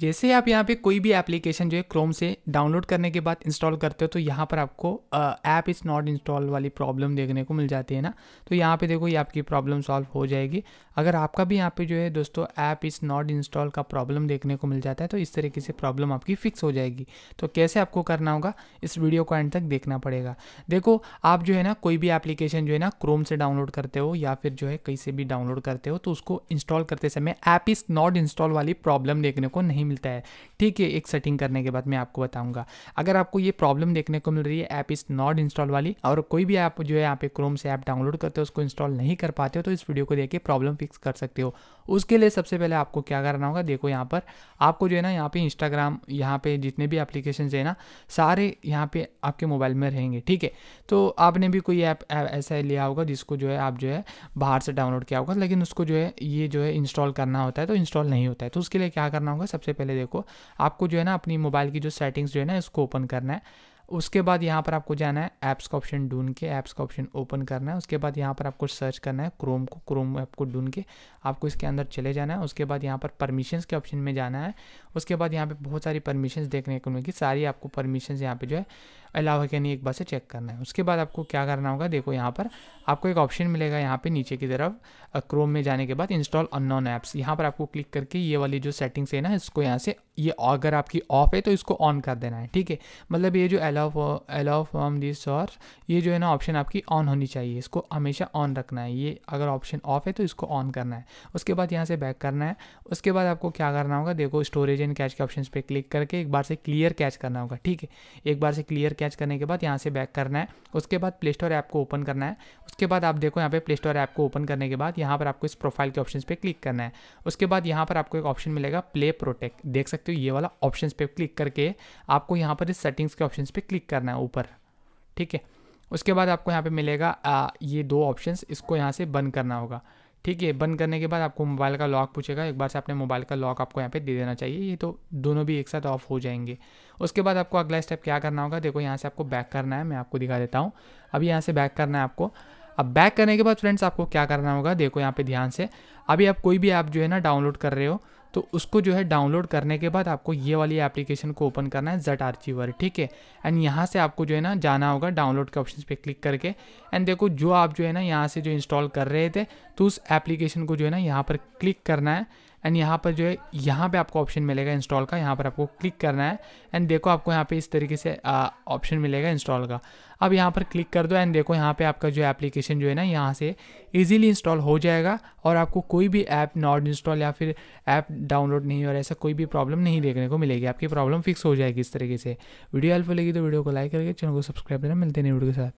जैसे आप यहाँ पे कोई भी एप्लीकेशन जो है क्रोम से डाउनलोड करने के बाद इंस्टॉल करते हो तो यहाँ पर आपको ऐप इज़ नॉट इंस्टॉल वाली प्रॉब्लम देखने को मिल जाती है ना तो यहाँ पे देखो ये आपकी प्रॉब्लम सॉल्व हो जाएगी अगर आपका भी यहाँ पे जो है दोस्तों ऐप इस नॉट इंस्टॉल का प्रॉब्लम देखने को मिल जाता है तो इस तरीके से प्रॉब्लम आपकी फिक्स हो जाएगी तो कैसे आपको करना होगा इस वीडियो को एंड तक देखना पड़ेगा देखो आप जो है ना कोई भी एप्लीकेशन जो है ना क्रोम से डाउनलोड करते हो या फिर जो है कहीं से भी डाउनलोड करते हो तो उसको इंस्टॉल करते समय ऐप इस नॉट इंस्टॉल वाली प्रॉब्लम देखने को नहीं मिलता है ठीक है एक सेटिंग करने के बाद मैं आपको बताऊंगा अगर आपको ये प्रॉब्लम देखने को मिल रही है ऐप इस नॉट इंस्टॉल वाली और कोई भी ऐप जो है यहाँ पे क्रोम से ऐप डाउनलोड करते हो उसको इंस्टॉल नहीं कर पाते हो तो इस वीडियो को देखिए प्रॉब्लम फिक्स फिक्स कर सकते हो उसके लिए सबसे पहले आपको क्या करना होगा देखो यहाँ पर आपको जो है ना यहाँ पे इंस्टाग्राम यहाँ पे जितने भी एप्लीकेशन है ना सारे यहाँ पे आपके मोबाइल में रहेंगे ठीक है तो आपने भी कोई ऐप ऐसा लिया होगा जिसको जो है आप जो है बाहर से डाउनलोड किया होगा लेकिन उसको जो है ये जो है इंस्टॉल करना होता है तो इंस्टॉल नहीं होता है तो उसके लिए क्या करना होगा सबसे पहले देखो आपको जो है ना अपनी मोबाइल की जो सेटिंग्स जो है ना इसको ओपन करना है उसके बाद यहाँ पर आपको जाना है ऐप्स का ऑप्शन ढूंढ के ऐप्स का ऑप्शन ओपन करना है उसके बाद यहाँ पर आपको सर्च करना है क्रोम को क्रोम ऐप को ढूंढ के आपको इसके अंदर चले जाना है उसके बाद यहाँ पर परमिशंस के ऑप्शन में जाना है उसके बाद यहाँ पे बहुत सारी परमिशंस देखने को मिलेगी सारी आपको परमिशंस यहाँ पर जो है अलावा के नहीं एक बार से चेक करना है उसके बाद आपको क्या करना होगा देखो यहाँ पर आपको एक ऑप्शन मिलेगा यहाँ पे नीचे की तरफ क्रोम में जाने के बाद इंस्टॉल अननॉन ऐप्स यहाँ पर आपको क्लिक करके ये वाली जो सेटिंग्स है ना इसको यहाँ से ये अगर आपकी ऑफ है तो इसको ऑन कर देना है ठीक है मतलब ये जो allow allow from this source ये जो है ना ऑप्शन आपकी ऑन होनी चाहिए इसको हमेशा ऑन रखना है ये अगर ऑप्शन ऑफ है तो इसको ऑन करना है उसके बाद यहाँ से बैक करना है उसके बाद आपको क्या करना होगा देखो स्टोरेज एंड कैच के ऑप्शन पर क्लिक करके एक बार से क्लियर कैच करना होगा ठीक है एक बार से क्लियर कैच करने के बाद यहाँ से बैक करना है उसके बाद प्ले स्टोर ऐप को ओपन करना है उसके बाद आप देखो यहाँ पे प्ले स्टोर ऐप को ओपन करने के बाद यहाँ पर आपको इस प्रोफाइल के ऑप्शन पर क्लिक करना है उसके बाद यहाँ पर आपको एक ऑप्शन मिलेगा प्ले प्रोटेक्ट देख सकते सकते हो ये वाला ऑप्शंस पे क्लिक करके आपको यहाँ पर इस सेटिंग्स के ऑप्शंस पे क्लिक करना है ऊपर ठीक है उसके बाद आपको यहाँ पे मिलेगा आ, ये दो ऑप्शंस इसको यहाँ से बंद करना होगा ठीक है बंद करने के बाद आपको मोबाइल का लॉक पूछेगा एक बार से अपने मोबाइल का लॉक आपको यहाँ पे दे देना चाहिए ये तो दोनों भी एक साथ ऑफ हो जाएंगे उसके बाद आपको अगला स्टेप क्या करना होगा देखो यहाँ से आपको बैक करना है मैं आपको दिखा देता हूँ अभी यहाँ से बैक करना है आपको अब बैक करने के बाद फ्रेंड्स आपको क्या करना होगा देखो यहाँ पे ध्यान से अभी आप कोई भी ऐप जो है ना डाउनलोड कर रहे हो तो उसको जो है डाउनलोड करने के बाद आपको ये वाली एप्लीकेशन को ओपन करना है जट आर्चीवर ठीक है एंड यहाँ से आपको जो है ना जाना होगा डाउनलोड के ऑप्शन पे क्लिक करके एंड देखो जो आप जो है ना यहाँ से जो इंस्टॉल कर रहे थे तो उस एप्लीकेशन को जो है ना यहाँ पर क्लिक करना है एंड यहाँ पर जो है यहाँ पे आपको ऑप्शन मिलेगा इंस्टॉल का यहाँ पर आपको क्लिक करना है एंड देखो आपको यहाँ पे इस तरीके से ऑप्शन मिलेगा इंस्टॉल का अब यहाँ पर क्लिक कर दो एंड देखो यहाँ पे आपका जो एप्लीकेशन जो है ना यहाँ से इजीली इंस्टॉल हो जाएगा और आपको कोई भी ऐप नॉट इंस्टॉल या फिर ऐप डाउनलोड नहीं हो रहा ऐसा कोई भी प्रॉब्लम नहीं देखने को मिलेगी आपकी प्रॉब्लम फिक्स हो जाएगी इस तरीके से वीडियो हेल्प लगी तो वीडियो को लाइक करके चैनल को सब्सक्राइब करना मिलते नहीं वीडियो के साथ